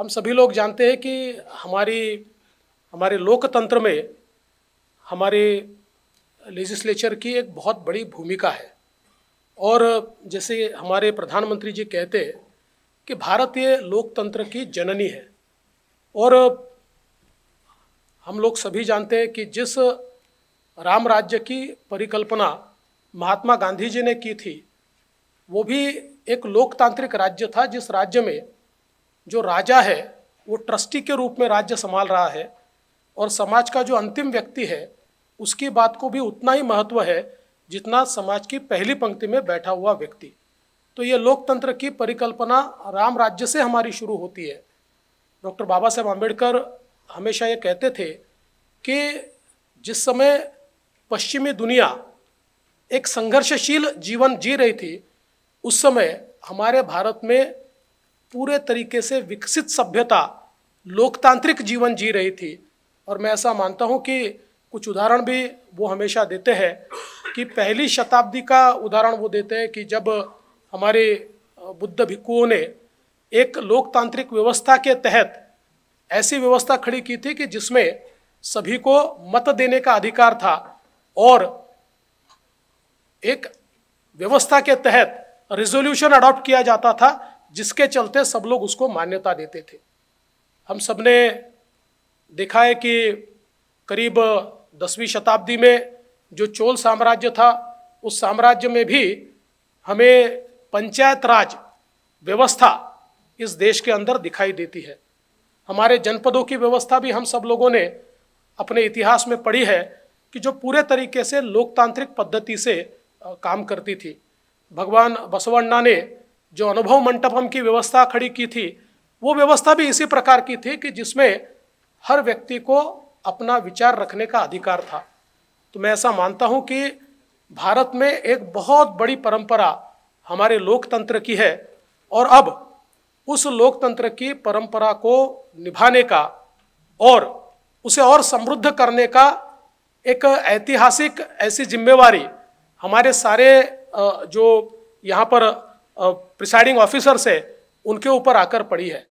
हम सभी लोग जानते हैं कि हमारी हमारे लोकतंत्र में हमारे लेजिस्लेचर की एक बहुत बड़ी भूमिका है और जैसे हमारे प्रधानमंत्री जी कहते हैं कि भारत ये लोकतंत्र की जननी है और हम लोग सभी जानते हैं कि जिस राम राज्य की परिकल्पना महात्मा गांधी जी ने की थी वो भी एक लोकतांत्रिक राज्य था जिस राज्य में जो राजा है वो ट्रस्टी के रूप में राज्य संभाल रहा है और समाज का जो अंतिम व्यक्ति है उसकी बात को भी उतना ही महत्व है जितना समाज की पहली पंक्ति में बैठा हुआ व्यक्ति तो ये लोकतंत्र की परिकल्पना राम राज्य से हमारी शुरू होती है डॉक्टर बाबा साहेब आम्बेडकर हमेशा ये कहते थे कि जिस समय पश्चिमी दुनिया एक संघर्षशील जीवन जी रही थी उस समय हमारे भारत में पूरे तरीके से विकसित सभ्यता लोकतांत्रिक जीवन जी रही थी और मैं ऐसा मानता हूँ कि कुछ उदाहरण भी वो हमेशा देते हैं कि पहली शताब्दी का उदाहरण वो देते हैं कि जब हमारे बुद्ध भिक्कुओं ने एक लोकतांत्रिक व्यवस्था के तहत ऐसी व्यवस्था खड़ी की थी कि जिसमें सभी को मत देने का अधिकार था और एक व्यवस्था के तहत रिजोल्यूशन अडॉप्ट किया जाता था जिसके चलते सब लोग उसको मान्यता देते थे हम सब ने देखा है कि करीब दसवीं शताब्दी में जो चोल साम्राज्य था उस साम्राज्य में भी हमें पंचायत राज व्यवस्था इस देश के अंदर दिखाई देती है हमारे जनपदों की व्यवस्था भी हम सब लोगों ने अपने इतिहास में पढ़ी है कि जो पूरे तरीके से लोकतांत्रिक पद्धति से काम करती थी भगवान बसवण्णा ने जो अनुभव हम की व्यवस्था खड़ी की थी वो व्यवस्था भी इसी प्रकार की थी कि जिसमें हर व्यक्ति को अपना विचार रखने का अधिकार था तो मैं ऐसा मानता हूँ कि भारत में एक बहुत बड़ी परंपरा हमारे लोकतंत्र की है और अब उस लोकतंत्र की परंपरा को निभाने का और उसे और समृद्ध करने का एक ऐतिहासिक ऐसी जिम्मेवारी हमारे सारे जो यहाँ पर प्रिसाइडिंग ऑफिसर से उनके ऊपर आकर पड़ी है